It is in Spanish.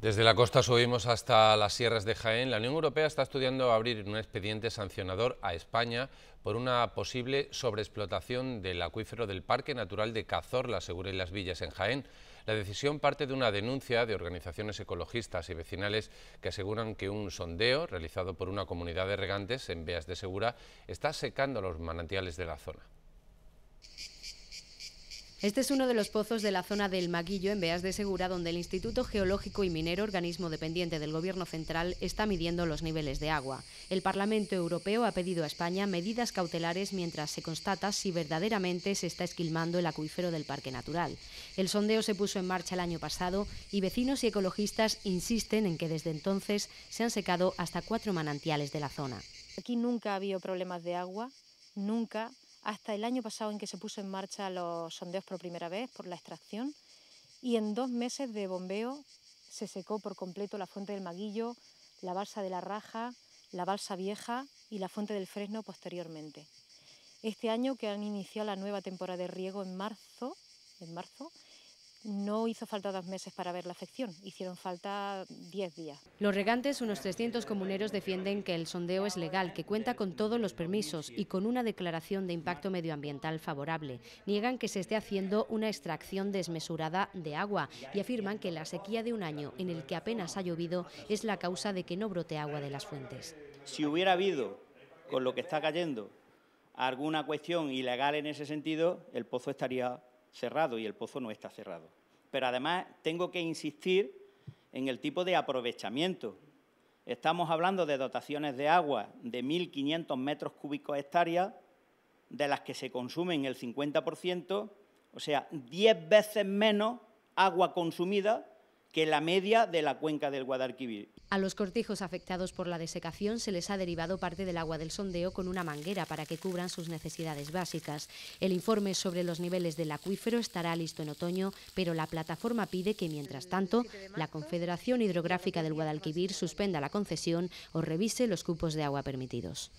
Desde la costa subimos hasta las sierras de Jaén. La Unión Europea está estudiando abrir un expediente sancionador a España por una posible sobreexplotación del acuífero del Parque Natural de Cazorla, Segura y Las Villas, en Jaén. La decisión parte de una denuncia de organizaciones ecologistas y vecinales que aseguran que un sondeo realizado por una comunidad de regantes en Beas de Segura está secando los manantiales de la zona. Este es uno de los pozos de la zona del Maguillo, en Beas de Segura, donde el Instituto Geológico y Minero, organismo dependiente del Gobierno Central, está midiendo los niveles de agua. El Parlamento Europeo ha pedido a España medidas cautelares mientras se constata si verdaderamente se está esquilmando el acuífero del Parque Natural. El sondeo se puso en marcha el año pasado y vecinos y ecologistas insisten en que desde entonces se han secado hasta cuatro manantiales de la zona. Aquí nunca ha habido problemas de agua, nunca hasta el año pasado en que se puso en marcha los sondeos por primera vez por la extracción y en dos meses de bombeo se secó por completo la fuente del Maguillo, la balsa de la Raja, la balsa vieja y la fuente del Fresno posteriormente. Este año que han iniciado la nueva temporada de riego en marzo, en marzo no hizo falta dos meses para ver la afección, hicieron falta diez días. Los regantes, unos 300 comuneros, defienden que el sondeo es legal, que cuenta con todos los permisos y con una declaración de impacto medioambiental favorable. Niegan que se esté haciendo una extracción desmesurada de agua y afirman que la sequía de un año en el que apenas ha llovido es la causa de que no brote agua de las fuentes. Si hubiera habido, con lo que está cayendo, alguna cuestión ilegal en ese sentido, el pozo estaría cerrado y el pozo no está cerrado. Pero además tengo que insistir en el tipo de aprovechamiento. Estamos hablando de dotaciones de agua de 1.500 metros cúbicos hectáreas, de las que se consumen el 50%, o sea, 10 veces menos agua consumida que la media de la cuenca del Guadalquivir. A los cortijos afectados por la desecación se les ha derivado parte del agua del sondeo con una manguera para que cubran sus necesidades básicas. El informe sobre los niveles del acuífero estará listo en otoño, pero la plataforma pide que, mientras tanto, la Confederación Hidrográfica del Guadalquivir suspenda la concesión o revise los cupos de agua permitidos.